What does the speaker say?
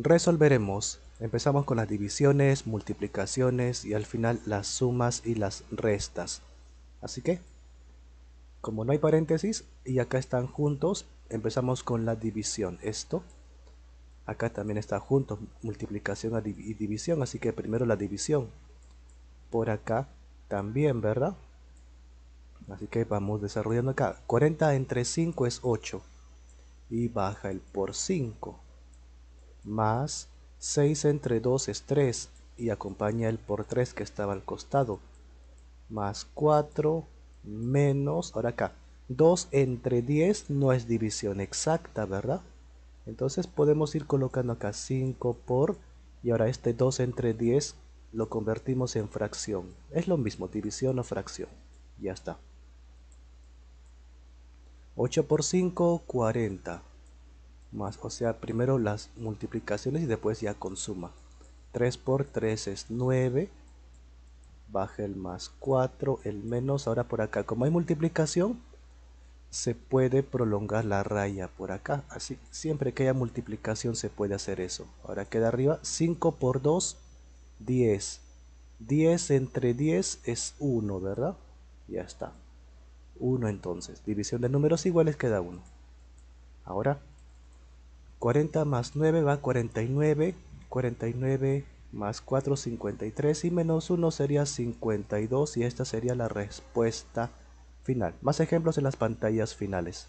Resolveremos. Empezamos con las divisiones, multiplicaciones y al final las sumas y las restas. Así que, como no hay paréntesis y acá están juntos, empezamos con la división. Esto, acá también está junto multiplicación y división, así que primero la división. Por acá también, ¿verdad? Así que vamos desarrollando acá. 40 entre 5 es 8 y baja el por 5 más 6 entre 2 es 3 y acompaña el por 3 que estaba al costado. Más 4 menos, ahora acá, 2 entre 10 no es división exacta, ¿verdad? Entonces podemos ir colocando acá 5 por, y ahora este 2 entre 10 lo convertimos en fracción. Es lo mismo, división o fracción. Ya está. 8 por 5, 40 más, o sea, primero las multiplicaciones y después ya con suma. 3 por 3 es 9, baja el más 4, el menos, ahora por acá, como hay multiplicación, se puede prolongar la raya por acá, así, siempre que haya multiplicación se puede hacer eso. Ahora queda arriba, 5 por 2, 10. 10 entre 10 es 1, ¿verdad? Ya está. 1 entonces, división de números iguales queda 1. Ahora 40 más 9 va 49, 49 más 4 53 y menos 1 sería 52 y esta sería la respuesta final. Más ejemplos en las pantallas finales.